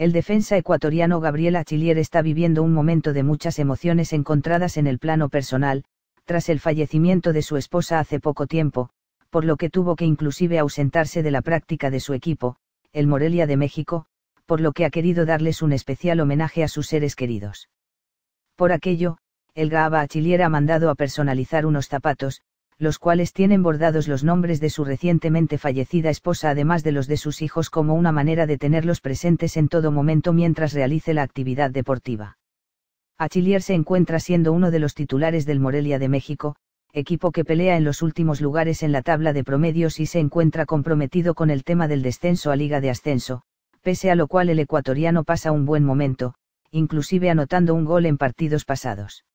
el defensa ecuatoriano Gabriel Achillier está viviendo un momento de muchas emociones encontradas en el plano personal, tras el fallecimiento de su esposa hace poco tiempo, por lo que tuvo que inclusive ausentarse de la práctica de su equipo, el Morelia de México, por lo que ha querido darles un especial homenaje a sus seres queridos. Por aquello, el GABA Achillier ha mandado a personalizar unos zapatos, los cuales tienen bordados los nombres de su recientemente fallecida esposa además de los de sus hijos como una manera de tenerlos presentes en todo momento mientras realice la actividad deportiva. Achillier se encuentra siendo uno de los titulares del Morelia de México, equipo que pelea en los últimos lugares en la tabla de promedios y se encuentra comprometido con el tema del descenso a Liga de Ascenso, pese a lo cual el ecuatoriano pasa un buen momento, inclusive anotando un gol en partidos pasados.